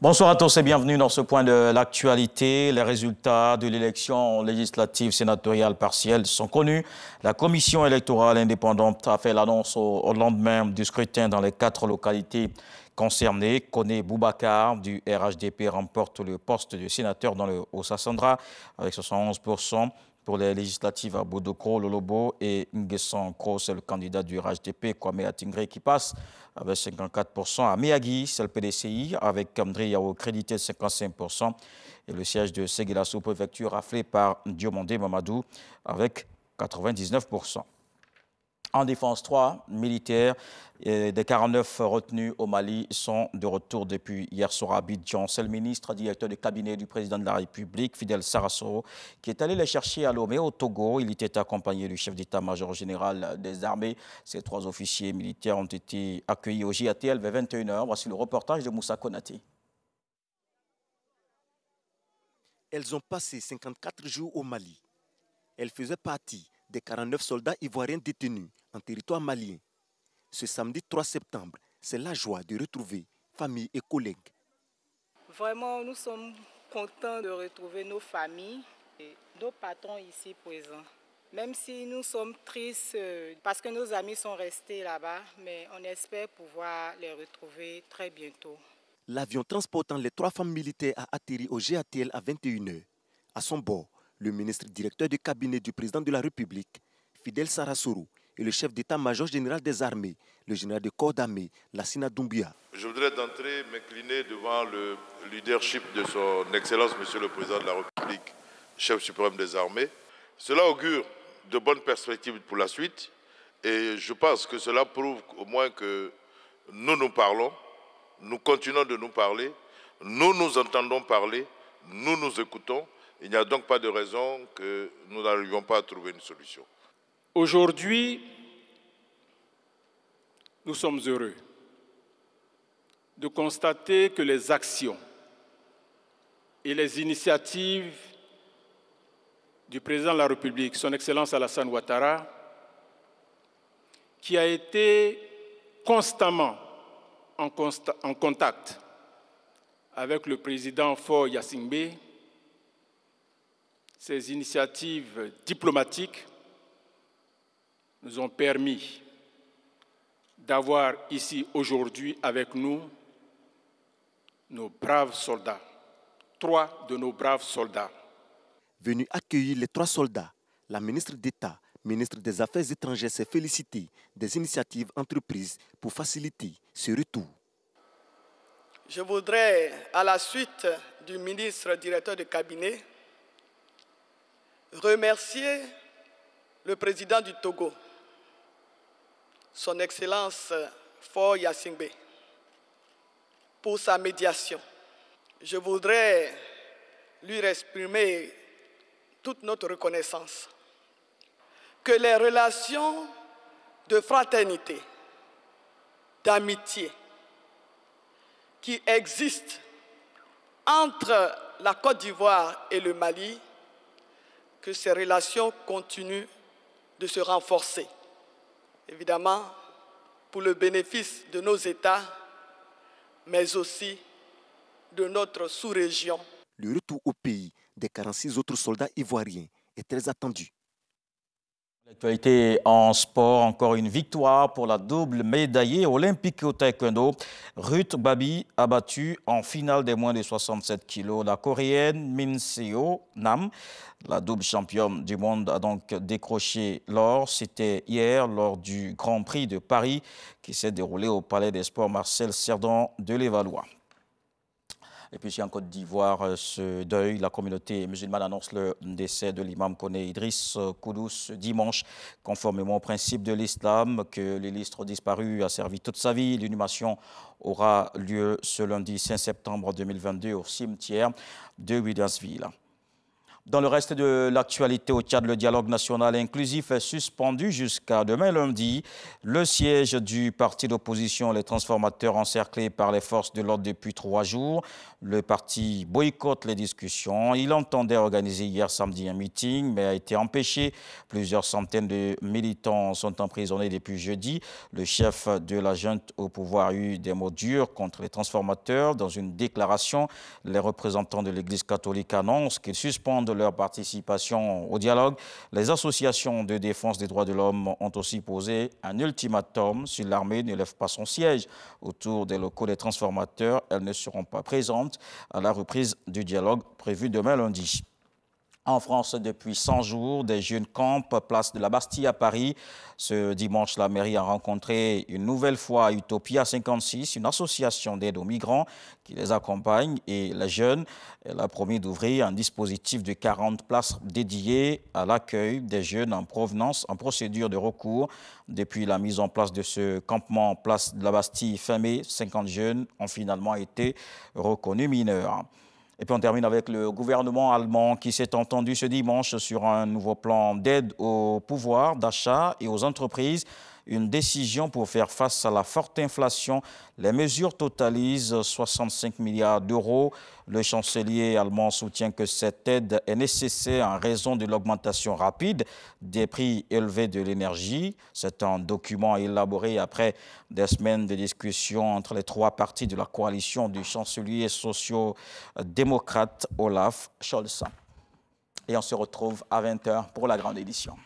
Bonsoir à tous et bienvenue dans ce point de l'actualité. Les résultats de l'élection législative sénatoriale partielle sont connus. La commission électorale indépendante a fait l'annonce au, lendemain du scrutin dans les quatre localités concernées. Kone Boubacar du RHDP remporte le poste de sénateur dans le Haut-Sassandra avec 71%. Pour les législatives à lolo Lolobo et Nguesson Kro, c'est le candidat du RHDP, Kwame Atingre, qui passe avec 54%. À Miyagi, c'est le PDCI, avec André Yao crédité de 55%. Et le siège de Seguela préfecture raflé par Diomandé Mamadou, avec 99%. En défense, trois militaires euh, des 49 retenus au Mali sont de retour depuis hier soir à Abidjan. C'est le ministre directeur du cabinet du président de la République, Fidel Sarasso, qui est allé les chercher à Lomé, au Togo. Il était accompagné du chef d'état-major général des armées. Ces trois officiers militaires ont été accueillis au JATL vers 21h. Voici le reportage de Moussa Konati. Elles ont passé 54 jours au Mali. Elles faisaient partie des 49 soldats ivoiriens détenus territoire malien. Ce samedi 3 septembre, c'est la joie de retrouver famille et collègues. Vraiment, nous sommes contents de retrouver nos familles et nos patrons ici présents. Même si nous sommes tristes euh, parce que nos amis sont restés là-bas, mais on espère pouvoir les retrouver très bientôt. L'avion transportant les trois femmes militaires a atterri au GATL à 21h. À son bord, le ministre directeur du cabinet du président de la République, Fidel Sarasourou, et le chef d'état-major général des armées, le général de corps d'armée, Lassina Doumbia. Je voudrais d'entrée m'incliner devant le leadership de son Excellence, Monsieur le Président de la République, chef suprême des armées. Cela augure de bonnes perspectives pour la suite et je pense que cela prouve au moins que nous nous parlons, nous continuons de nous parler, nous nous entendons parler, nous nous écoutons. Il n'y a donc pas de raison que nous n'arrivions pas à trouver une solution. Aujourd'hui, nous sommes heureux de constater que les actions et les initiatives du président de la République, son Excellence Alassane Ouattara, qui a été constamment en, contact avec le président Faure Yassingbe, ses initiatives diplomatiques nous ont permis d'avoir ici aujourd'hui avec nous nos braves soldats, trois de nos braves soldats. Venu accueillir les trois soldats, la ministre d'État, ministre des Affaires étrangères, s'est félicitée des initiatives entreprises pour faciliter ce retour. Je voudrais, à la suite du ministre directeur de cabinet, remercier le président du Togo, son Excellence euh, Fort Yassingbe, pour sa médiation. Je voudrais lui exprimer toute notre reconnaissance. Que les relations de fraternité, d'amitié qui existent entre la Côte d'Ivoire et le Mali, que ces relations continuent de se renforcer évidemment, pour le bénéfice de nos États, mais aussi de notre sous-région. Le retour au pays des 46 autres soldats ivoiriens est très attendu L'actualité en sport, encore une victoire pour la double médaillée olympique au taekwondo. Ruth Babi a battu en finale des moins de 67 kilos la coréenne Min Nam. La double championne du monde a donc décroché l'or. C'était hier lors du Grand Prix de Paris qui s'est déroulé au Palais des Sports Marcel Cerdon de l'Évalois. Et puis en Côte d'Ivoire, euh, ce deuil, la communauté musulmane annonce le décès de l'imam Kone Idriss euh, Koudou ce dimanche, conformément au principe de l'islam que l'illustre disparu a servi toute sa vie. L'inhumation aura lieu ce lundi 5 septembre 2022 au cimetière de Williamsville. Dans le reste de l'actualité au Tchad, le dialogue national inclusif est suspendu jusqu'à demain lundi. Le siège du parti d'opposition, les transformateurs encerclé par les forces de l'ordre depuis trois jours. Le parti boycotte les discussions. Il entendait organiser hier samedi un meeting, mais a été empêché. Plusieurs centaines de militants sont emprisonnés depuis jeudi. Le chef de la junte au pouvoir a eu des mots durs contre les transformateurs. Dans une déclaration, les représentants de l'Église catholique annoncent qu'ils suspendent leur participation au dialogue, les associations de défense des droits de l'homme ont aussi posé un ultimatum. Si l'armée ne lève pas son siège autour des locaux des transformateurs, elles ne seront pas présentes à la reprise du dialogue prévu demain lundi. En France, depuis 100 jours, des jeunes campent place de la Bastille à Paris. Ce dimanche, la mairie a rencontré une nouvelle fois Utopia 56, une association d'aide aux migrants qui les accompagne et les jeunes. Elle a promis d'ouvrir un dispositif de 40 places dédiées à l'accueil des jeunes en provenance en procédure de recours. Depuis la mise en place de ce campement place de la Bastille fin mai, 50 jeunes ont finalement été reconnus mineurs. Et puis on termine avec le gouvernement allemand qui s'est entendu ce dimanche sur un nouveau plan d'aide au pouvoir d'achat et aux entreprises une décision pour faire face à la forte inflation. Les mesures totalisent 65 milliards d'euros. Le chancelier allemand soutient que cette aide est nécessaire en raison de l'augmentation rapide des prix élevés de l'énergie. C'est un document élaboré après des semaines de discussions entre les trois parties de la coalition du chancelier social démocrate Olaf Scholz. Et on se retrouve à 20h pour la grande édition.